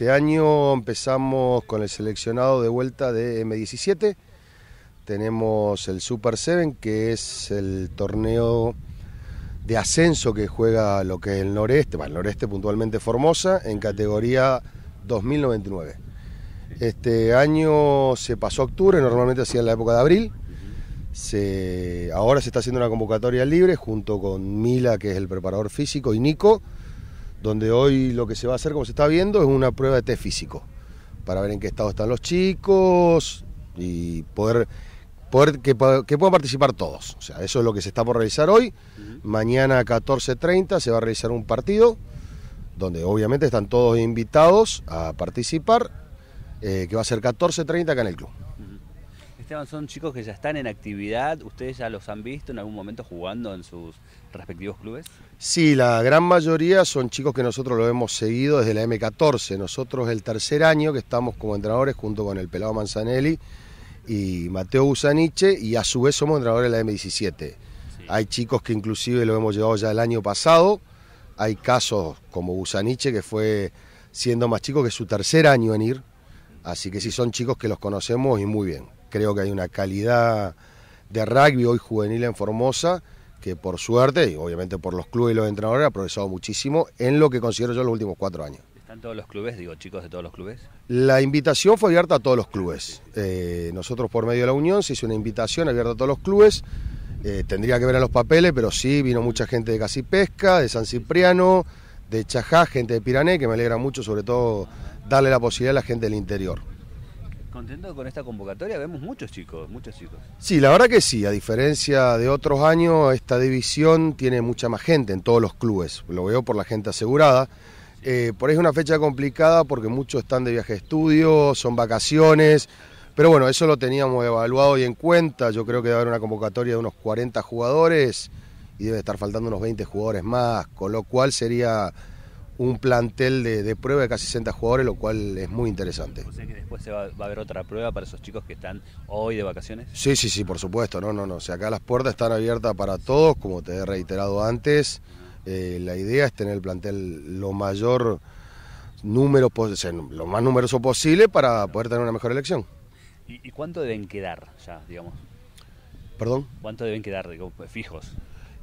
Este año empezamos con el seleccionado de vuelta de M17. Tenemos el Super 7, que es el torneo de ascenso que juega lo que es el noreste, bueno, el noreste puntualmente Formosa, en categoría 2099. Este año se pasó octubre, normalmente hacía en la época de abril. ahora se está haciendo una convocatoria libre junto con Mila, que es el preparador físico, y Nico, donde hoy lo que se va a hacer, como se está viendo, es una prueba de test físico, para ver en qué estado están los chicos y poder, poder que, puedan participar todos. O sea, eso es lo que se está por realizar hoy. Mañana a 14.30 se va a realizar un partido, donde obviamente están todos invitados a participar, eh, que va a ser 14.30 acá en el club son chicos que ya están en actividad. ¿Ustedes ya los han visto en algún momento jugando en sus respectivos clubes? Sí, la gran mayoría son chicos que nosotros lo hemos seguido desde la M14. Nosotros el tercer año que estamos como entrenadores junto con el Pelado Manzanelli y Mateo Busaniche y a su vez somos entrenadores de la M17. Hay chicos que inclusive lo hemos llevado ya el año pasado. Hay casos como Busaniche que fue siendo más chico que su tercer año en ir. Así que sí son chicos que los conocemos y muy bien creo que hay una calidad de rugby hoy juvenil en Formosa que por suerte, y obviamente por los clubes y los entrenadores, ha progresado muchísimo en lo que considero yo los últimos cuatro años. ¿Están todos los clubes, digo, chicos de todos los clubes? La invitación fue abierta a todos los clubes. Eh, nosotros por medio de la Unión se hizo una invitación abierta a todos los clubes. Eh, tendría que ver a los papeles, pero sí, vino mucha gente de Casipesca, de San Cipriano, de Chajá, gente de Pirané, que me alegra mucho, sobre todo darle la posibilidad a la gente del interior. ¿Contento con esta convocatoria? Vemos muchos chicos, muchos chicos. Sí, la verdad que sí. A diferencia de otros años, esta división tiene mucha más gente en todos los clubes. Lo veo por la gente asegurada. Eh, por ahí es una fecha complicada porque muchos están de viaje de estudio, son vacaciones. Pero bueno, eso lo teníamos evaluado y en cuenta. Yo creo que debe haber una convocatoria de unos 40 jugadores y debe estar faltando unos 20 jugadores más, con lo cual sería un plantel de, prueba de casi 60 jugadores, lo cual es muy interesante. que después va, a haber otra prueba para esos chicos que están hoy de vacaciones? Sí, sí, sí, por supuesto. No, no, no. O acá las puertas están abiertas para todos, como te he reiterado antes. Eh, la idea es tener el plantel lo mayor número, posible, lo más numeroso posible para poder tener una mejor elección. ¿Y, cuánto deben quedar ya, digamos? ¿Perdón? ¿Cuánto deben quedar, digo, fijos?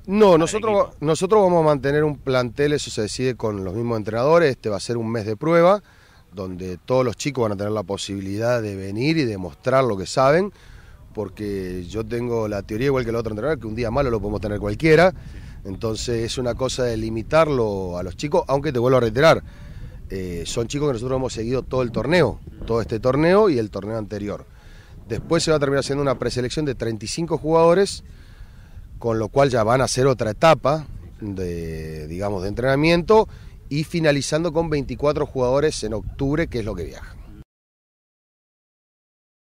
No, nosotros, nosotros vamos a mantener un plantel, eso se decide con los mismos entrenadores, este va a ser un mes de prueba, donde todos los chicos van a tener la posibilidad de venir y demostrar lo que saben, porque yo tengo la teoría, igual que el otro entrenador, que un día malo lo podemos tener cualquiera, entonces es una cosa de limitarlo a los chicos, aunque te vuelvo a reiterar, eh, son chicos que nosotros hemos seguido todo el torneo, todo este torneo y el torneo anterior. Después se va a terminar haciendo una preselección de 35 jugadores con lo cual ya van a hacer otra etapa de, digamos, de entrenamiento y finalizando con 24 jugadores en octubre, que es lo que viaja.